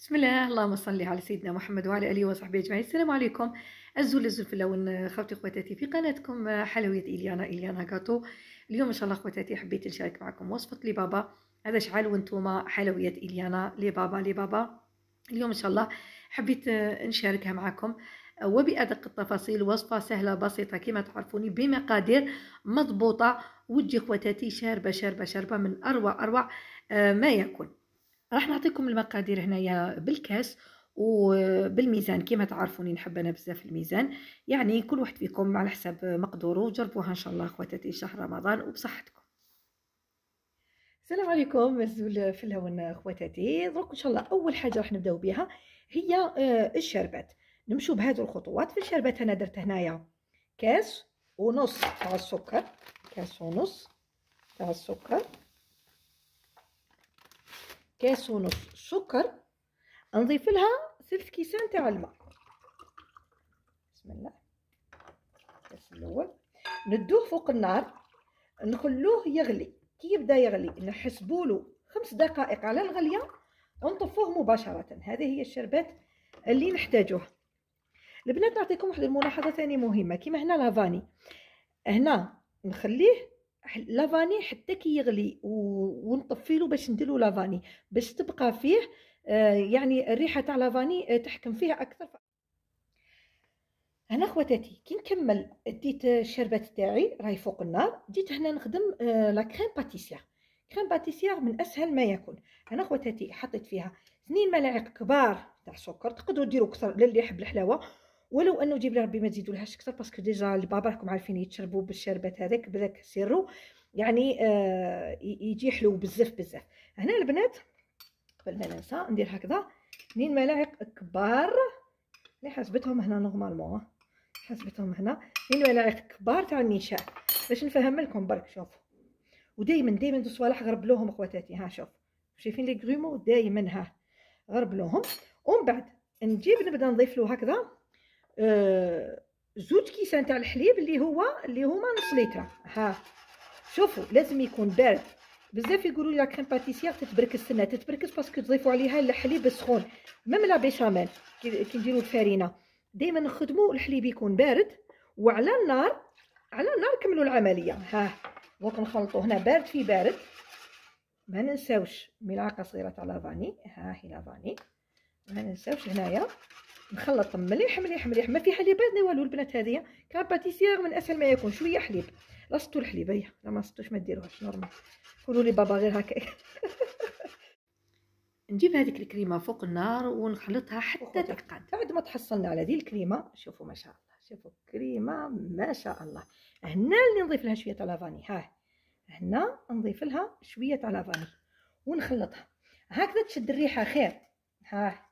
بسم الله اللهم صل على سيدنا محمد وعلى اله وصحبه اجمعين السلام عليكم الزول الزول خوتي خواتاتي في قناتكم حلويات اليانا اليانا كاتو اليوم ان شاء الله خواتاتي حبيت نشارك معكم وصفه لي بابا هذا شعال وانتوما حلويات اليانا لي بابا لي بابا اليوم ان شاء الله حبيت نشاركها معكم وبأدق التفاصيل وصفة سهلة بسيطة كما تعرفوني بمقادير مضبوطة ودي خواتاتي شاربة شاربة شاربة من أروع أروع آه، ما يكون راح نعطيكم المقادير هنايا بالكاس وبالميزان كما تعرفوني نحب انا بزاف الميزان يعني كل واحد فيكم على حسب مقدوره جربوها ان شاء الله خواتاتي شهر رمضان وبصحتكم السلام عليكم مزول في الهون خواتاتي درك ان شاء الله اول حاجه راح نبداو بها هي آه، الشربات نمشوا بهذه الخطوات في الشربات انا درت هنايا كاس ونص تاع السكر كاس ونص تاع السكر كاس ونص سكر نضيف لها ثلث كيسان تاع الماء بسم الله الكاس الاول ندوه فوق النار نخلوه يغلي كي يبدا يغلي نحسبوا له خمس دقائق على الغليه ونطفوه مباشره هذه هي الشربات اللي نحتاجوها البنات نعطيكم واحد الملاحظه ثانيه مهمه كيما هنا لافاني هنا نخليه لافاني حتى كيغلي كي ونطفي له باش نديرو لافاني باش تبقى فيه آه، يعني الريحه تاع لافاني آه، تحكم فيه اكثر هنا خواتاتي كي نكمل ديت الشربات تاعي راهي فوق النار جيت هنا نخدم آه، لا كريم باتيسيير كريم باتيسيير من اسهل ما يكون هنا خواتاتي حطيت فيها اثنين ملاعق كبار تاع سكر تقدروا ديروا كثر للي يحب الحلاوه ولو انه جيب لي ربي ما تزيدولهاش اكثر باسكو ديجا البابا راكم عارفين يتشربوا بالشربات هذاك بذاك سيرو يعني آه يجي حلو بزاف بزاف هنا البنات قبل ما ننسى ندير هكذا اثنين ملاعق كبار اللي حسبتهم هنا نورمالمون آه. حسبتهم هنا اثنين ملاعق كبار تاع النشاء باش نفهم لكم برك شوفوا ودائما دائما دو صوالح غربلوهم خواتاتي ها شوف شايفين لي غرومو دائما ها غربلوهم ومن بعد نجيب نبدا نضيف له هكذا آه، زوج كيسان تاع الحليب اللي هو اللي هما نص لتر ها شوفوا لازم يكون بارد بزاف يقولوا لي كريم باتيسيير تتبركس السنه تتبركس باسكو تضيفوا عليها الحليب السخون ميم لا بيشاميل كي نديروا الفرينه دائما نخدموا الحليب يكون بارد وعلى النار على النار كملوا العمليه ها دونك نخلطوا هنا بارد في بارد ما ننساوش ملعقه صغيره تاع لافاني ها هي لافاني ما ننساوش هنايا نخلط مليح مليح مليح ما فيها حليب لا والو البنات هذه كاباتيسيير من اسهل ما يكون شويه حليب لصتو الحليب هيا لا ما صطوش ما ديروهاش نورمال قولوا لي بابا غير هكا نجيب هذيك الكريمه فوق النار ونخلطها حتى تقطن بعد ما تحصلنا على دي الكريمه شوفوا ما شاء الله شوفوا كريمه ما شاء الله هنا اللي نضيف لها شويه تاع لافاني ها هنا نضيف لها شويه تاع لافاني ونخلطها هكذا تشد الريحه خير ها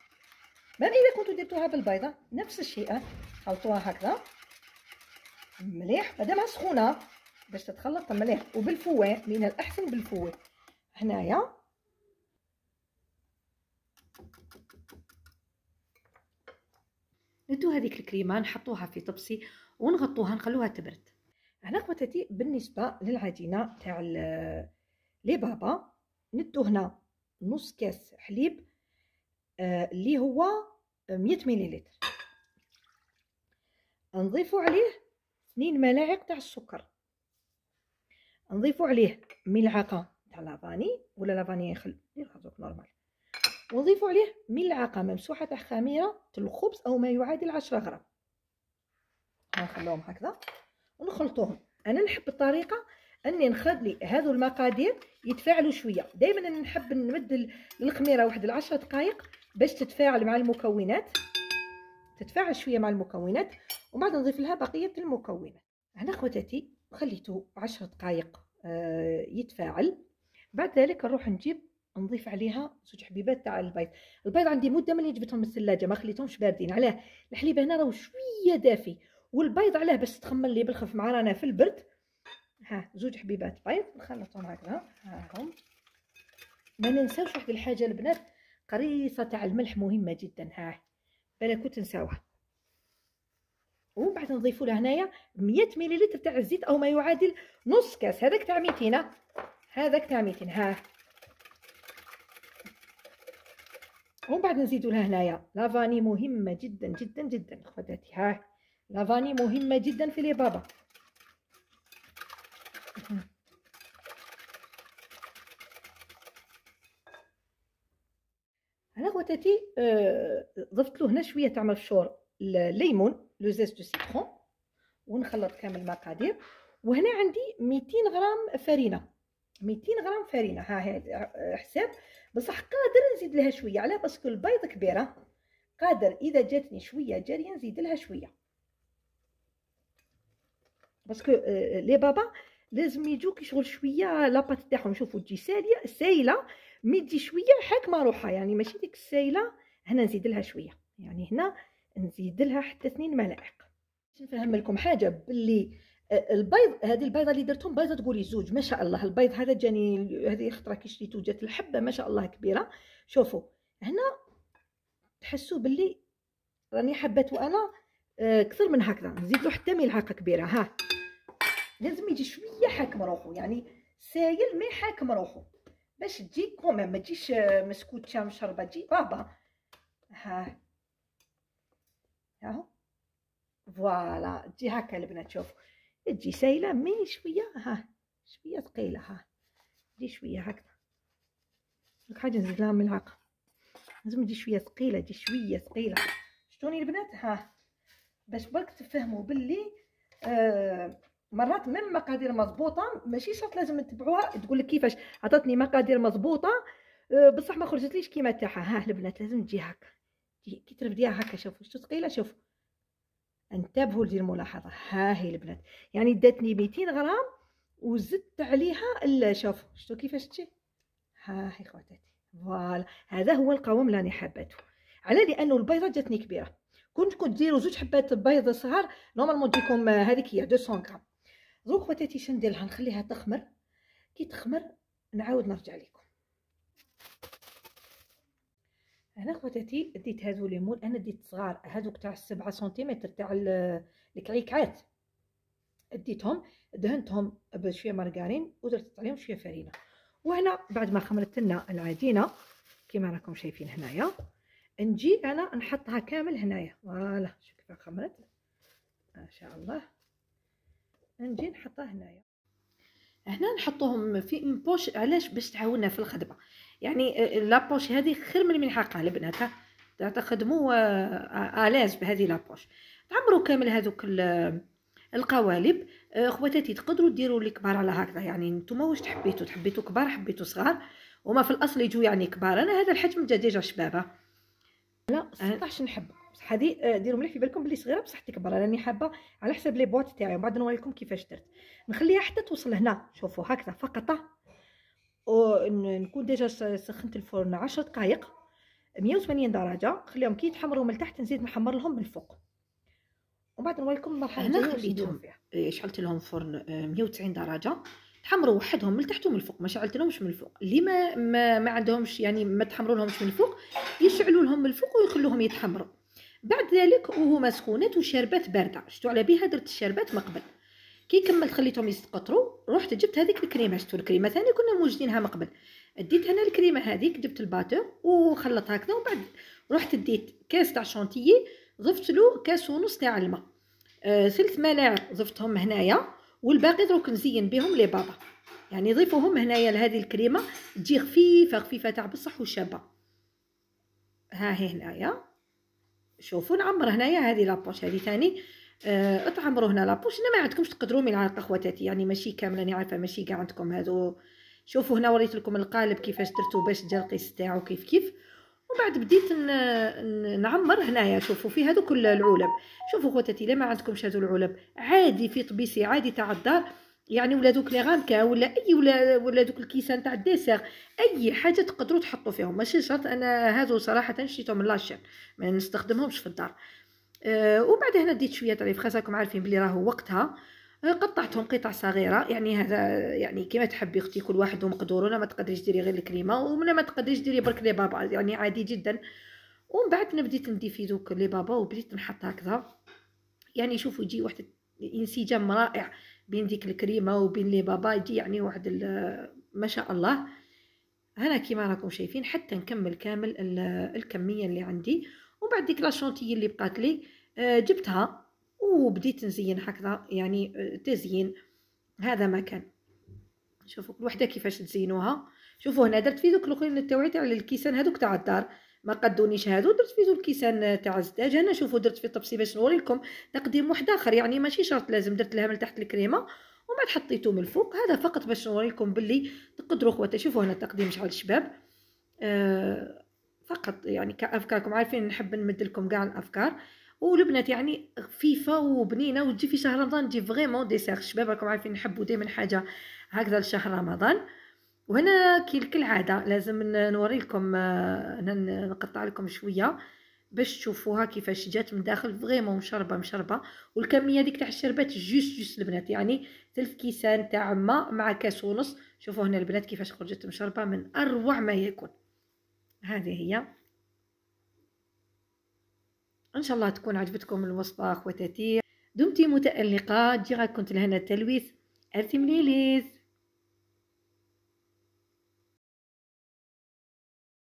بل اذا كنتو درتوها بالبيضه نفس الشيء خلطوها هكذا مليح مادامها سخونه باش تتخلط مليح وبالفواه من الاحسن بالفواه هنايا ندو هذيك الكريمه نحطوها في طبسي ونغطوها نخلوها تبرد هنا خواتاتي بالنسبه للعجينه تاع لي بابا ندو هنا نص كاس حليب آه، اللي هو 100 مليلتر نضيف عليه 2 ملاعق تاع السكر نضيف عليه ملعقه تاع لافاني ولا لافاني يخل يخرجوك نورمال ونضيف عليه ملعقه ممسوحه تاع خميره الخبز او ما يعادل 10 غرام نخلوهم هكذا ونخلطوهم انا نحب الطريقه اني نخلي هادو المقادير يتفاعلوا شويه دائما انا نحب نمد القميره واحد العشرة دقائق باش تتفاعل مع المكونات تتفاعل شويه مع المكونات ومن بعد نضيف لها بقيه المكونات هنا خوتاتي خليته عشرة دقائق آه، يتفاعل بعد ذلك نروح نجيب نضيف عليها زوج حبيبات تاع البيض البيض عندي مده ملي جبتهم من الثلاجه ما خليتهمش باردين علاه الحليب هنا راهو شويه دافي والبيض علاه باش تخمر لي بالخف مع رانا في البرد ها زوج حبيبات بيض نخلطهم هكذا هاهم ما ننساوش واحد الحاجه البنات قريصه تاع الملح مهمه جدا ها بالك كنت ومن بعد نضيفوا لها هنايا 100 مليلتر تاع الزيت او ما يعادل نص كاس هذاك تاع 200 هذاك تاع 200 ها ومن بعد نزيدوا لها هنايا لافاني مهمه جدا جدا جدا خواتاتي ها لافاني مهمه جدا في لي بابا انا غوتاتي euh, ضفت له هنا شويه تاع مبشور الليمون لو زيست سيترون ونخلط كامل المقادير وهنا عندي 200 غرام فرينه 200 غرام فرينه ها هي حساب بصح قادر نزيد لها شويه على باسكو البيض كبيره قادر اذا جاتني شويه جاريه نزيد لها شويه باسكو آه، لي بابا لازم كي شغل شويه لاباط تاعهم شوفوا تجي ساليه سايله مدي شويه حاكمه روحها يعني ماشي ديك السايله هنا نزيد لها شويه يعني هنا نزيد لها حتى اثنين ملاعق نفهم لكم حاجه باللي آه، البيض هذه البيضه اللي درتهم بيضه تقولي زوج ما شاء الله البيض هذا جاني هذه خطره كي شريتو جات الحبه ما شاء الله كبيره شوفوا هنا تحسوا باللي راني حبيتو انا اكثر آه، من هكذا نزيد له حتى ملعقه كبيره ها لازم يجي شويه حاكم روحو يعني سايل ما حاكم روحو باش تجي كومام ما تجيش آه، مسكوتشا مشربه تجي بابا ها ها فوالا تجي هكا البنات شوفوا تجي سايله مي شويه ها شويه ثقيله ها تجي شويه هكا دوك حاجه نزيد لها ملعقه لازم تجي شويه ثقيله تجي شويه ثقيله شتوني البنات ها باش برك تفهموا باللي آه مرات من مقادير مضبوطه ماشي شرط لازم نتبعوها تقول لك كيفاش عطاتني مقادير مضبوطه آه، بصح ما خرجتليش كيما تاعها ها البنات لازم تجي هكا كي تربديها هكا شوفوا شتو ثقيله شوفوا انتبهوا لدي الملاحظه ها هي البنات يعني داتني 200 غرام وزدت عليها شوفوا شتو كيفاش تجي ها هي خواتاتي فوالا هذا هو القوام اللي راني حبته على لانه البيضه جاتني كبيره كنت كنت ديروا زوج حبات بيض صغار نورمالمون تجيكم آه، هذيك هي 200 غرام زوك بطاطي شنديرلها نخليها تخمر كي تخمر نعاود نرجع لكم هنا خواتاتي ديت هادو ليمون انا ديت صغار هادوك تاع 7 سنتيمتر تاع الكعيكعات ديتهم دهنتهم بشويه مارغرين ودرت عليهم شويه فرينه وهنا بعد ما خمرت لنا العجينه كما راكم شايفين هنايا نجي انا نحطها كامل هنايا فوالا شوف كيف خمرت ما شاء الله نجي نحطها هنايا هنا نحطوهم في بوش علاش باش تعاوننا في الخدمه يعني آه، آه، لابوش هذه خير من من حقها البنات تخدموا آه، الاز بهذه لابوش تعمروا كامل هذوك القوالب خواتاتي تقدروا ديروا لي كبار على هكذا يعني نتوما واش تحبيتوا تحبيتوا كبار حبيتوا صغار وما في الاصل يجوا يعني كبار انا هذا الحجم جا ديجا شبابه لا 16 نحب هذه آه، ديروا مليح في بالكم بلي صغيره بصح تكبر راني حابه على حساب لي بواط تاعي وبعد لكم كيفاش درت نخليها حتى توصل هنا شوفوا هكذا فقط ونكون ديجا سخنت الفرن 10 دقائق 180 درجه نخليهم كي يتحمروا من التحت نزيد نحمر لهم من الفوق ومن بعد لكم المرحله هنا خليتهم إيه، شعلت لهم فرن 190 آه، درجه تحمروا وحدهم من التحت ومن الفوق ما لهمش من الفوق اللي ما ما, ما عندهمش يعني ما تحمروا لهمش من الفوق يشعلوا لهم من الفوق ويخلوهم يتحمروا بعد ذلك وهما سخونات وشربات بارده شتو على بها درت الشربات من قبل كي كملت خليتهم يستقطروا رحت جبت هذيك الكريمه شتو الكريمه ثاني كنا موجدينها من قبل ديت هنا الكريمه هذيك جبت الباتور وخلطها هكذا ومن بعد رحت ديت كاس تاع شونتيي ضفت له كاس ونص تاع الماء آه، ثلث ملاعق ضفتهم هنايا والباقي دروك نزين بهم لي بابا يعني ضيفوهم هنايا لهذه الكريمه تجي خفيفه خفيفه تاع بصح وشابه ها هي هنايا شوفوا نعمر هنايا هذه لابوش هذه ثاني آه تعمروا هنا لابوش هنا ما عندكمش تقدروا ملعقه خواتاتي يعني ماشي كامله راني عارفه ماشي كاع عندكم هذو شوفوا هنا وريت لكم القالب كيفاش درتو باش جا القيس تاعو كيف كيف وبعد بديت نعمر هنايا شوفوا في هذوك العلب شوفوا خواتاتي لا ما عندكمش هذو العلب عادي في طبيسي عادي تاع الدار يعني ولا دوك لي غامكا ولا اي ولا ولا دوك الكيسان تاع الديسير اي حاجه تقدروا تحطوا فيهم ماشي شرط انا هادو صراحه شريتهم من لاشين ما نستخدمهمش في الدار أه وبعد هنا ديت شويه تاع الفخاس راكم عارفين بلي راهو وقتها آه، قطعتهم قطع صغيره يعني هذا يعني كيما تحبي اختي كل واحد ومقدورنا ما تقدريش ديري غير الكريمه ولا ما تقدريش ديري برك لي بابا يعني عادي جدا ومن بعد انا بديت ندي في دوك لي بابا وبديت نحط هكذا يعني شوفوا يجي واحد انسجام رائع بين ديك الكريمه وبين لي بابا يجي يعني واحد ما شاء الله هنا كيما راكم شايفين حتى نكمل كامل الكميه اللي عندي وبعد ديك شونتيي اللي بقات لي آه، جبتها وبديت نزين هكذا يعني آه، تزيين هذا ما كان شوفوا كل وحده كيفاش تزينوها شوفوا هنا درت في دوك الاخرين التوعيه على الكيسان هذوك تاع الدار ما قدونيش هادو درت فيه الكيسان تاع الزداج انا شوفوا درت فيه طبسي باش نوري لكم تقديم واحد اخر يعني ماشي شرط لازم درت لها من تحت الكريمه وما تحطيتو من الفوق هذا فقط باش نوريكم باللي تقدروا خواتا شوفوا هنا التقديم شحال الشباب آه فقط يعني كافكاركم عارفين نحب نمد لكم كاع الافكار والبنات يعني خفيفه وبنينه وتجي في شهر رمضان تجي فريمون ديسير شباب راكم عارفين نحبوا دائما حاجه هكذا لشهر رمضان وهنا كي عاده لازم نوريكم آه، هنا نقطع لكم شويه باش تشوفوها كيفاش جات من داخل فريمون مشربه مشربه والكميه ديك تاع الشربات جوست جوست البنات يعني تلف كيسان تاع ما مع كاس ونص شوفوا هنا البنات كيفاش خرجت مشربه من اروع ما يكون هذه هي ان شاء الله تكون عجبتكم الوصفه خواتاتي دمتي متالقه جيغا كنت لهنا التلويث ارسم ليليز